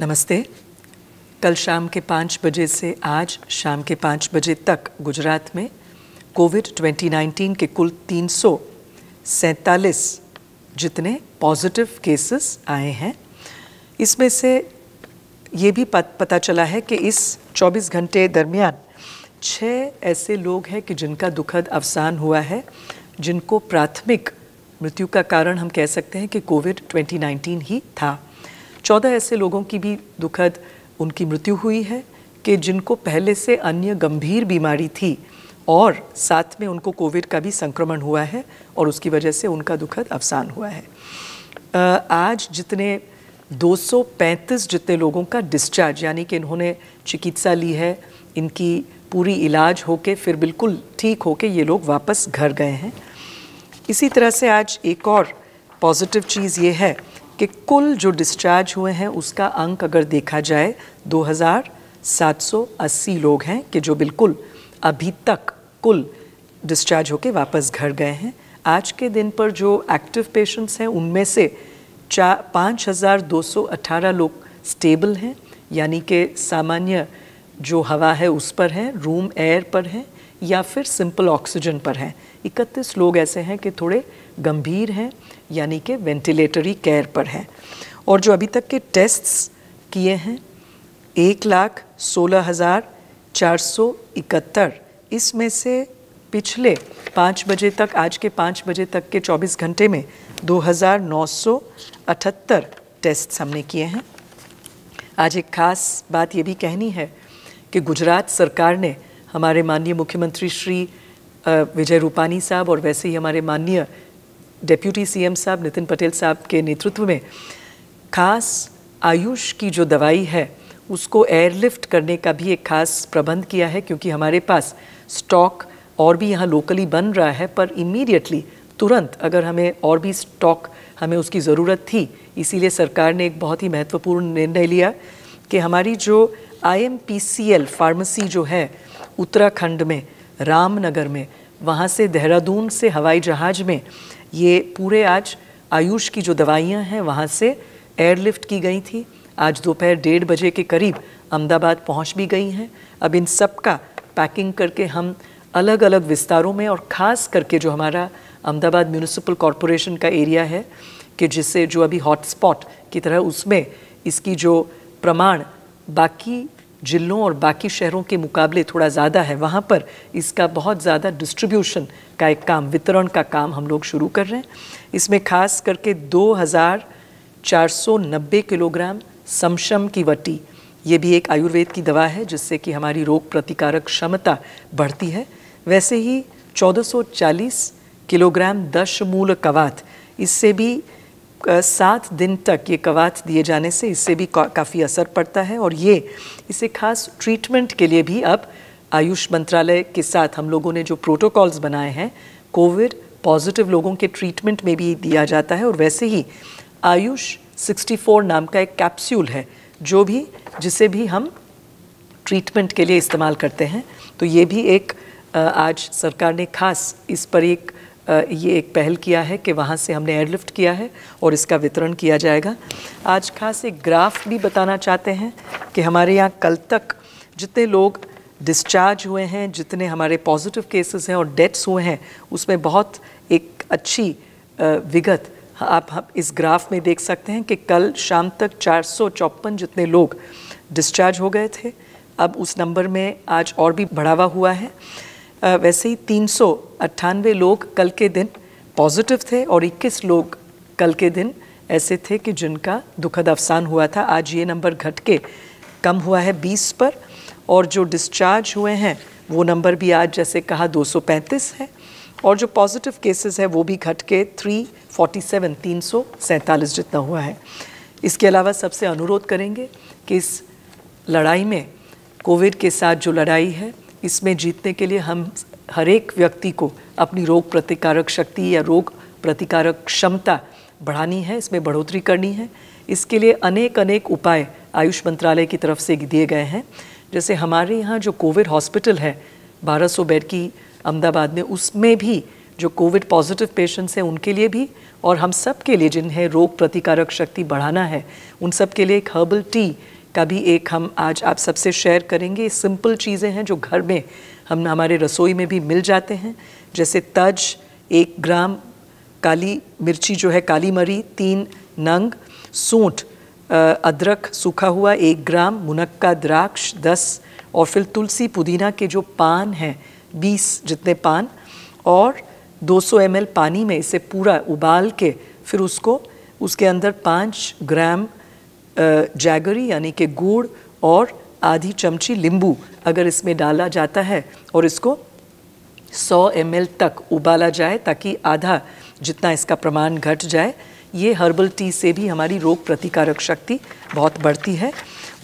नमस्ते कल शाम के पाँच बजे से आज शाम के पाँच बजे तक गुजरात में कोविड 2019 के कुल तीन सौ सैंतालीस जितने पॉजिटिव केसेस आए हैं इसमें से ये भी पता चला है कि इस 24 घंटे दरमियान छः ऐसे लोग हैं कि जिनका दुखद अवसान हुआ है जिनको प्राथमिक मृत्यु का कारण हम कह सकते हैं कि कोविड 2019 ही था चौदह ऐसे लोगों की भी दुखद उनकी मृत्यु हुई है कि जिनको पहले से अन्य गंभीर बीमारी थी और साथ में उनको कोविड का भी संक्रमण हुआ है और उसकी वजह से उनका दुखद अवसान हुआ है आज जितने 235 जितने लोगों का डिस्चार्ज यानी कि इन्होंने चिकित्सा ली है इनकी पूरी इलाज होके फिर बिल्कुल ठीक होके ये लोग वापस घर गए हैं इसी तरह से आज एक और पॉजिटिव चीज़ ये है कि कुल जो डिस्चार्ज हुए हैं उसका अंक अगर देखा जाए 2,780 लोग हैं कि जो बिल्कुल अभी तक कुल डिस्चार्ज होकर वापस घर गए हैं आज के दिन पर जो एक्टिव पेशेंट्स हैं उनमें से चा पाँच लोग स्टेबल हैं यानी कि सामान्य जो हवा है उस पर है रूम एयर पर है या फिर सिंपल ऑक्सीजन पर हैं इकतीस लोग ऐसे हैं कि थोड़े गंभीर हैं यानी कि वेंटिलेटरी केयर पर हैं और जो अभी तक के टेस्ट्स किए हैं एक लाख सोलह हज़ार चार सौ इकहत्तर इसमें से पिछले पाँच बजे तक आज के पाँच बजे तक के चौबीस घंटे में दो हज़ार नौ सौ अठहत्तर टेस्ट हमने किए हैं आज एक खास बात ये भी कहनी है कि गुजरात सरकार ने हमारे माननीय मुख्यमंत्री श्री विजय रूपानी साहब और वैसे ही हमारे माननीय डिप्यूटी सीएम साहब नितिन पटेल साहब के नेतृत्व में खास आयुष की जो दवाई है उसको एयरलिफ्ट करने का भी एक खास प्रबंध किया है क्योंकि हमारे पास स्टॉक और भी यहाँ लोकली बन रहा है पर इमीडिएटली तुरंत अगर हमें और भी स्टॉक हमें उसकी ज़रूरत थी इसीलिए सरकार ने एक बहुत ही महत्वपूर्ण निर्णय लिया कि हमारी जो आई फार्मेसी जो है उत्तराखंड में रामनगर में वहाँ से देहरादून से हवाई जहाज़ में ये पूरे आज आयुष की जो दवाइयाँ हैं वहाँ से एयरलिफ्ट की गई थी आज दोपहर डेढ़ बजे के करीब अहमदाबाद पहुँच भी गई हैं अब इन सब का पैकिंग करके हम अलग अलग विस्तारों में और ख़ास करके जो हमारा अहमदाबाद म्यूनिसिपल कॉरपोरेशन का एरिया है कि जिससे जो अभी हॉटस्पॉट की तरह उसमें इसकी जो प्रमाण बाकी जिलों और बाकी शहरों के मुकाबले थोड़ा ज़्यादा है वहाँ पर इसका बहुत ज़्यादा डिस्ट्रीब्यूशन का एक काम वितरण का काम हम लोग शुरू कर रहे हैं इसमें खास करके 2490 किलोग्राम समशम की वटी ये भी एक आयुर्वेद की दवा है जिससे कि हमारी रोग प्रतिकारक क्षमता बढ़ती है वैसे ही 1440 किलोग्राम दशमूल कवात इससे भी सात दिन तक ये कवात दिए जाने से इससे भी का, काफ़ी असर पड़ता है और ये इसे खास ट्रीटमेंट के लिए भी अब आयुष मंत्रालय के साथ हम लोगों ने जो प्रोटोकॉल्स बनाए हैं कोविड पॉजिटिव लोगों के ट्रीटमेंट में भी दिया जाता है और वैसे ही आयुष 64 नाम का एक कैप्सूल है जो भी जिसे भी हम ट्रीटमेंट के लिए इस्तेमाल करते हैं तो ये भी एक आज सरकार ने खास इस पर एक ये एक पहल किया है कि वहाँ से हमने एयरलिफ्ट किया है और इसका वितरण किया जाएगा आज खास एक ग्राफ भी बताना चाहते हैं कि हमारे यहाँ कल तक जितने लोग डिस्चार्ज हुए हैं जितने हमारे पॉजिटिव केसेस हैं और डेथ्स हुए हैं उसमें बहुत एक अच्छी विगत आप इस ग्राफ में देख सकते हैं कि कल शाम तक चार जितने लोग डिस्चार्ज हो गए थे अब उस नंबर में आज और भी बढ़ावा हुआ है वैसे ही तीन लोग कल के दिन पॉजिटिव थे और 21 लोग कल के दिन ऐसे थे कि जिनका दुखद अवसान हुआ था आज ये नंबर घट के कम हुआ है 20 पर और जो डिस्चार्ज हुए हैं वो नंबर भी आज जैसे कहा 235 है और जो पॉजिटिव केसेस है वो भी घट के 347 तीन जितना हुआ है इसके अलावा सबसे अनुरोध करेंगे कि इस लड़ाई में कोविड के साथ जो लड़ाई है इसमें जीतने के लिए हम हर एक व्यक्ति को अपनी रोग प्रतिकारक शक्ति या रोग प्रतिकारक क्षमता बढ़ानी है इसमें बढ़ोतरी करनी है इसके लिए अनेक अनेक उपाय आयुष मंत्रालय की तरफ से दिए गए हैं जैसे हमारे यहाँ जो कोविड हॉस्पिटल है 1200 बेड की अहमदाबाद में उसमें भी जो कोविड पॉजिटिव पेशेंट्स हैं उनके लिए भी और हम सब के लिए जिन्हें रोग प्रतिकारक शक्ति बढ़ाना है उन सब के लिए एक हर्बल टी का भी एक हम आज आप सबसे शेयर करेंगे सिंपल चीज़ें हैं जो घर में हम हमारे रसोई में भी मिल जाते हैं जैसे तज एक ग्राम काली मिर्ची जो है काली मरी तीन नंग सूठ अदरक सूखा हुआ एक ग्राम मुनक्का द्राक्ष दस और फिर तुलसी पुदीना के जो पान हैं बीस जितने पान और 200 सौ पानी में इसे पूरा उबाल के फिर उसको उसके अंदर पाँच ग्राम जैगरी यानी कि गुड़ और आधी चमची नींबू अगर इसमें डाला जाता है और इसको 100 एम तक उबाला जाए ताकि आधा जितना इसका प्रमाण घट जाए ये हर्बल टी से भी हमारी रोग प्रतिकारक शक्ति बहुत बढ़ती है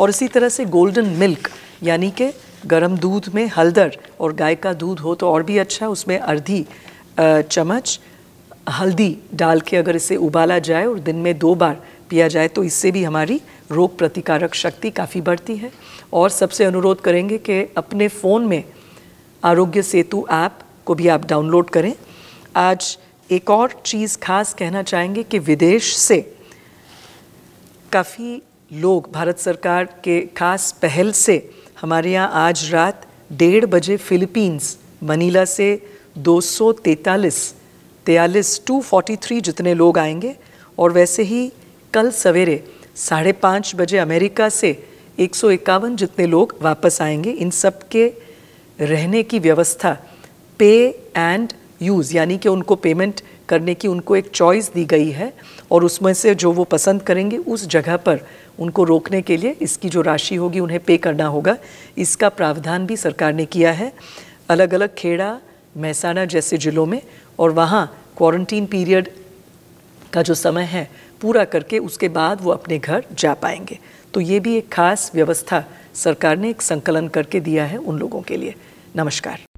और इसी तरह से गोल्डन मिल्क यानी कि गर्म दूध में हल्दर और गाय का दूध हो तो और भी अच्छा उसमें अर्धी चम्मच हल्दी डाल के अगर इसे उबाला जाए और दिन में दो बार पिया जाए तो इससे भी हमारी रोग प्रतिकारक शक्ति काफ़ी बढ़ती है और सबसे अनुरोध करेंगे कि अपने फ़ोन में आरोग्य सेतु ऐप को भी आप डाउनलोड करें आज एक और चीज़ खास कहना चाहेंगे कि विदेश से काफ़ी लोग भारत सरकार के खास पहल से हमारे यहाँ आज रात डेढ़ बजे फिलीपींस मनीला से दो सौ तैतालीस तेयालीस टू फोर्टी थ्री जितने लोग आएंगे और वैसे ही कल सवेरे साढ़े पाँच बजे अमेरिका से एक सौ इक्यावन जितने लोग वापस आएंगे इन सब के रहने की व्यवस्था पे एंड यूज़ यानी कि उनको पेमेंट करने की उनको एक चॉइस दी गई है और उसमें से जो वो पसंद करेंगे उस जगह पर उनको रोकने के लिए इसकी जो राशि होगी उन्हें पे करना होगा इसका प्रावधान भी सरकार ने किया है अलग अलग खेड़ा महसाना जैसे ज़िलों में और वहाँ क्वारंटीन पीरियड का जो समय है पूरा करके उसके बाद वो अपने घर जा पाएंगे तो ये भी एक खास व्यवस्था सरकार ने एक संकलन करके दिया है उन लोगों के लिए नमस्कार